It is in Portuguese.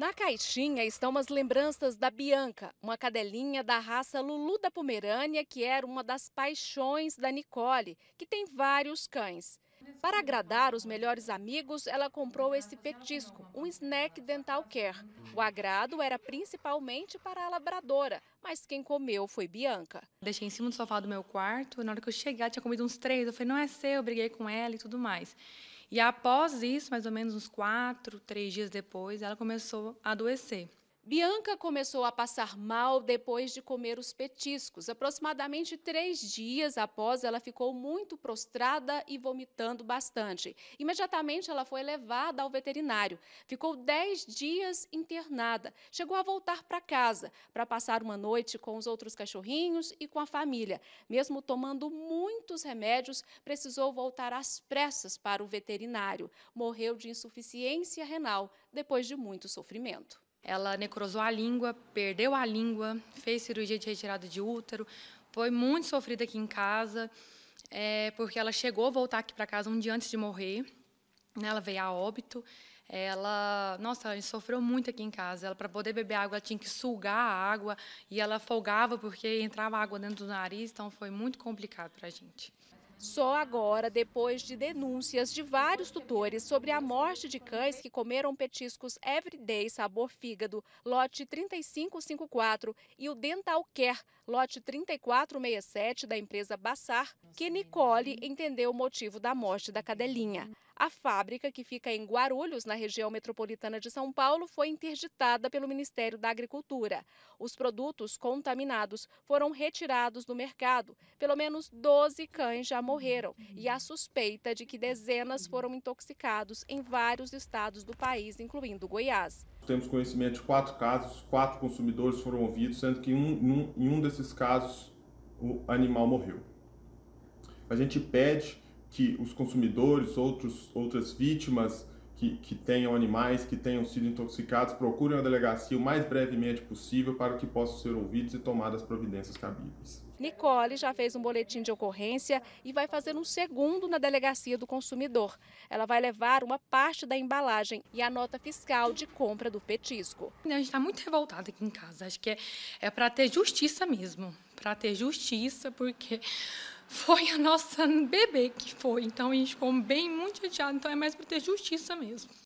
Na caixinha estão umas lembranças da Bianca, uma cadelinha da raça Lulu da Pomerânia, que era uma das paixões da Nicole, que tem vários cães. Para agradar os melhores amigos, ela comprou esse petisco, um snack dental care. O agrado era principalmente para a labradora, mas quem comeu foi Bianca. Deixei em cima do sofá do meu quarto, na hora que eu chegar tinha comido uns três, eu falei, não é seu, eu briguei com ela e tudo mais. E após isso, mais ou menos uns quatro, três dias depois, ela começou a adoecer. Bianca começou a passar mal depois de comer os petiscos. Aproximadamente três dias após, ela ficou muito prostrada e vomitando bastante. Imediatamente, ela foi levada ao veterinário. Ficou dez dias internada. Chegou a voltar para casa para passar uma noite com os outros cachorrinhos e com a família. Mesmo tomando muitos remédios, precisou voltar às pressas para o veterinário. Morreu de insuficiência renal depois de muito sofrimento. Ela necrosou a língua, perdeu a língua, fez cirurgia de retirada de útero, foi muito sofrida aqui em casa, é, porque ela chegou a voltar aqui para casa um dia antes de morrer. Né, ela veio a óbito. Ela, nossa, ela sofreu muito aqui em casa. Ela para poder beber água, ela tinha que sugar a água e ela folgava porque entrava água dentro do nariz, então foi muito complicado para a gente. Só agora, depois de denúncias de vários tutores sobre a morte de cães que comeram petiscos Everyday sabor fígado, lote 3554, e o Dental Care, lote 3467 da empresa Bassar, que Nicole entendeu o motivo da morte da cadelinha. A fábrica, que fica em Guarulhos, na região metropolitana de São Paulo, foi interditada pelo Ministério da Agricultura. Os produtos contaminados foram retirados do mercado. Pelo menos 12 cães já morreram e há uhum. suspeita de que dezenas foram intoxicados em vários estados do país, incluindo Goiás. Temos conhecimento de quatro casos, quatro consumidores foram ouvidos, sendo que em um, em um desses casos o animal morreu. A gente pede que os consumidores, outros, outras vítimas que, que tenham animais que tenham sido intoxicados procurem a delegacia o mais brevemente possível para que possam ser ouvidos e tomadas providências cabíveis. Nicole já fez um boletim de ocorrência e vai fazer um segundo na delegacia do consumidor. Ela vai levar uma parte da embalagem e a nota fiscal de compra do petisco. A gente está muito revoltada aqui em casa. Acho que é, é para ter justiça mesmo. Para ter justiça, porque foi a nossa bebê que foi. Então a gente ficou bem muito chateado. Então é mais para ter justiça mesmo.